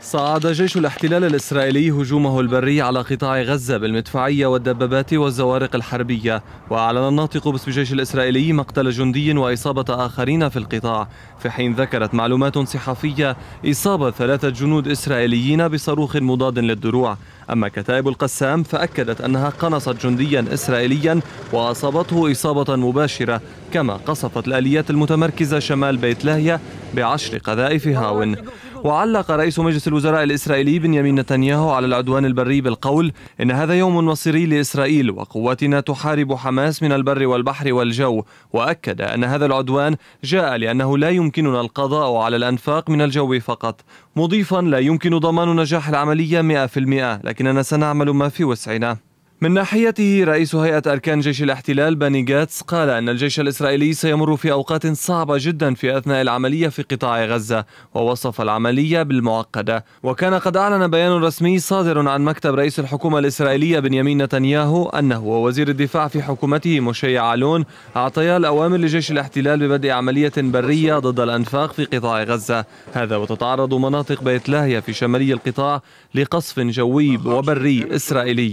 صعد جيش الاحتلال الإسرائيلي هجومه البري على قطاع غزة بالمدفعية والدبابات والزوارق الحربية وأعلن الناطق باسم الجيش الإسرائيلي مقتل جندي وإصابة آخرين في القطاع في حين ذكرت معلومات صحفية إصابة ثلاثة جنود إسرائيليين بصاروخ مضاد للدروع أما كتائب القسام فأكدت أنها قنصت جنديا إسرائيليا وأصابته إصابة مباشرة كما قصفت الآليات المتمركزة شمال بيت لاهيا بعشر قذائف هاون وعلق رئيس مجلس الوزراء الإسرائيلي بنيامين نتنياهو على العدوان البري بالقول إن هذا يوم مصيري لإسرائيل وقواتنا تحارب حماس من البر والبحر والجو وأكد أن هذا العدوان جاء لأنه لا يمكننا القضاء على الأنفاق من الجو فقط مضيفا لا يمكن ضمان نجاح العملية 100% لكننا سنعمل ما في وسعنا من ناحيته رئيس هيئة أركان جيش الاحتلال باني جاتس قال أن الجيش الإسرائيلي سيمر في أوقات صعبة جدا في أثناء العملية في قطاع غزة ووصف العملية بالمعقدة وكان قد أعلن بيان رسمي صادر عن مكتب رئيس الحكومة الإسرائيلية بنيامين نتنياهو أنه ووزير الدفاع في حكومته مشيع علون أعطيا الأوامر لجيش الاحتلال ببدء عملية برية ضد الأنفاق في قطاع غزة هذا وتتعرض مناطق بيت لاهيا في شمالي القطاع لقصف جوي وبري إسرائيلي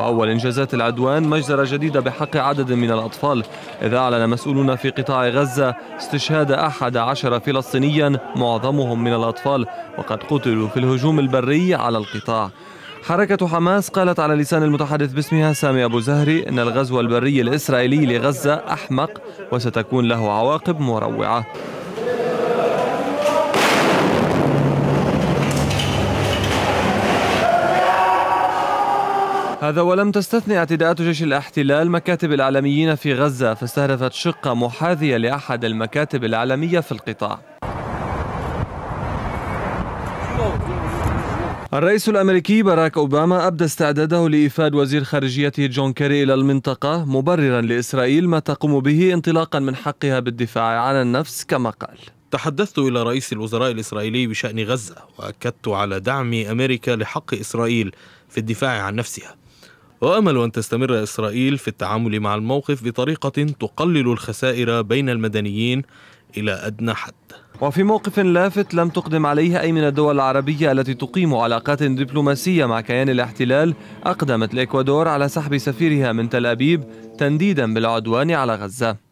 وأول إنجازات العدوان مجزرة جديدة بحق عدد من الأطفال إذ أعلن مسؤولون في قطاع غزة استشهاد أحد عشر فلسطينيا معظمهم من الأطفال وقد قتلوا في الهجوم البري على القطاع حركة حماس قالت على لسان المتحدث باسمها سامي أبو زهري أن الغزو البري الإسرائيلي لغزة أحمق وستكون له عواقب مروعة هذا ولم تستثني اعتداءات جيش الاحتلال مكاتب العالميين في غزة فاستهدفت شقة محاذية لأحد المكاتب العالمية في القطاع الرئيس الامريكي باراك اوباما ابدى استعداده لايفاد وزير خارجيته جون كيري الى المنطقه مبررا لاسرائيل ما تقوم به انطلاقا من حقها بالدفاع عن النفس كما قال تحدثت إلى رئيس الوزراء الإسرائيلي بشأن غزة وأكدت على دعم أمريكا لحق إسرائيل في الدفاع عن نفسها وأمل أن تستمر إسرائيل في التعامل مع الموقف بطريقة تقلل الخسائر بين المدنيين إلى أدنى حد وفي موقف لافت لم تقدم عليه أي من الدول العربية التي تقيم علاقات دبلوماسية مع كيان الاحتلال أقدمت الإكوادور على سحب سفيرها من تل أبيب تنديدا بالعدوان على غزة